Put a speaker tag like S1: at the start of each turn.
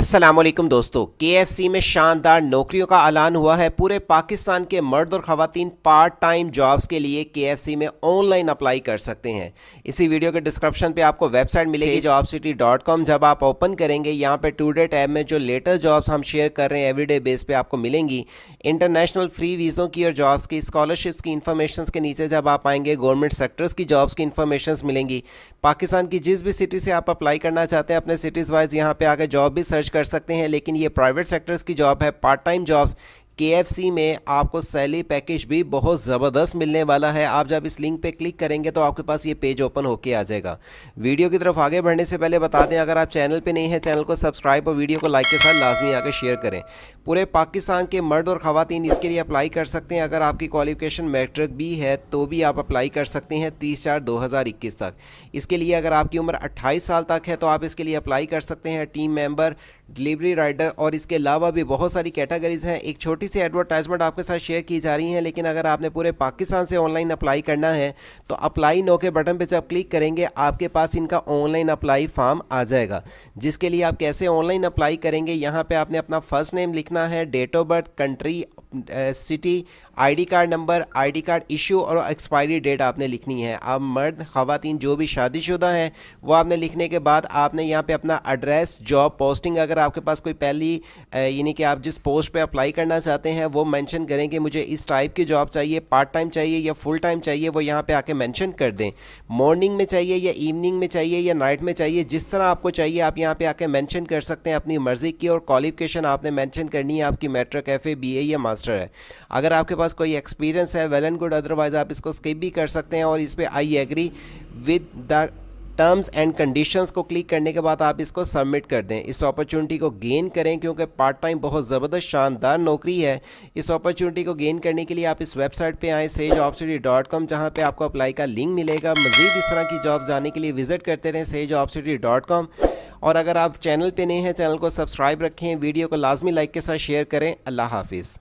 S1: असलम दोस्तों के में शानदार नौकरियों का ऐलान हुआ है पूरे पाकिस्तान के मर्द और खातन पार्ट टाइम जॉब्स के लिए के में ऑनलाइन अप्लाई कर सकते हैं इसी वीडियो के डिस्क्रिप्शन पे आपको वेबसाइट मिलेगी जॉब सिटी डॉट कॉम जब आप ओपन करेंगे यहाँ पे डेट ऐप में जो लेटेस्ट जॉब्स हम शेयर कर रहे हैं एवरीडे बेस पे आपको मिलेंगी इंटरनेशनल फ्री वीज़ों की और जॉब्स की स्कॉलरशिप्स की इन्फॉर्मेशन के नीचे जब आप आएंगे गवर्नमेंट सेक्टर्स की जॉब्स की इन्फॉर्मेशन मिलेंगी पाकिस्तान की जिस भी सिटी से आप अप्लाई करना चाहते हैं अपने सिटीज़ वाइज यहाँ पर आकर जॉब भी सर्च कर सकते हैं लेकिन ये प्राइवेट सेक्टर्स की जॉब है पार्ट टाइम जॉब्स के में आपको सैली पैकेज भी बहुत ज़बरदस्त मिलने वाला है आप जब इस लिंक पे क्लिक करेंगे तो आपके पास ये पेज ओपन होके आ जाएगा वीडियो की तरफ आगे बढ़ने से पहले बता दें अगर आप चैनल पे नहीं है चैनल को सब्सक्राइब और वीडियो को लाइक के साथ लाजमी आकर शेयर करें पूरे पाकिस्तान के मर्द और ख़वान इसके लिए अप्लाई कर सकते हैं अगर आपकी क्वालिफिकेशन मैट्रिक भी है तो भी आप अप्लाई कर सकते हैं तीस चार दो तक इसके लिए अगर आपकी उम्र अट्ठाईस साल तक है तो आप इसके लिए अप्लाई कर सकते हैं टीम मेम्बर डिलीवरी राइडर और इसके अलावा भी बहुत सारी कैटेगरीज हैं एक छोटी सी एडवर्टाइजमेंट आपके साथ शेयर की जा रही हैं लेकिन अगर आपने पूरे पाकिस्तान से ऑनलाइन अप्लाई करना है तो अप्लाई नो के बटन पर जब क्लिक करेंगे आपके पास इनका ऑनलाइन अप्लाई फॉर्म आ जाएगा जिसके लिए आप कैसे ऑनलाइन अप्लाई करेंगे यहाँ पर आपने अपना फर्स्ट नेम लिखना है date of birth country city ID card number ID card issue और एक्सपायरी डेट आपने लिखनी है आप मर्द खातन जो भी शादीशुदा हैं वो आपने लिखने के बाद आपने यहाँ पे अपना एड्रेस जॉब पोस्टिंग अगर आपके पास कोई पहली यानी कि आप जिस पोस्ट पे अप्लाई करना चाहते चाहते हैं वो मेंशन करें कि मुझे इस टाइप की जॉब चाहिए पार्ट टाइम चाहिए या फुल टाइम चाहिए वो यहाँ पे आके मेंशन कर दें मॉर्निंग में चाहिए या इवनिंग में चाहिए या नाइट में चाहिए जिस तरह आपको चाहिए आप यहाँ पे आके मेंशन कर सकते हैं अपनी मर्ज़ी की और क्वालिफिकेशन आपने मैंशन करनी है आपकी matric F A B A या मास्टर है अगर आपके पास कोई एक्सपीरियंस है वेल एंड गुड अदरवाइज आप इसको स्किप भी कर सकते हैं और इस पर I agree with the terms and conditions को क्लिक करने के बाद आप इसको सबमिट कर दें इस अपॉर्चुनिटी को गेन करें क्योंकि पार्ट टाइम बहुत ज़बरदस्त शानदार नौकरी है इस अपॉर्चुनिटी को गेन करने के लिए आप इस वेबसाइट पे आएँ सेज ऑपचुनिटी डॉट कॉम जहाँ पर आपको अप्लाई का लिंक मिलेगा मजीद इस तरह की जॉब जाने के लिए विजिट करते रहें सेज ऑपचुनिटी डॉट कॉम और अगर आप चैनल पर नए हैं चैनल को सब्सक्राइब रखें वीडियो को लाजमी लाइक के साथ शेयर करें अल्लाह हाफिज़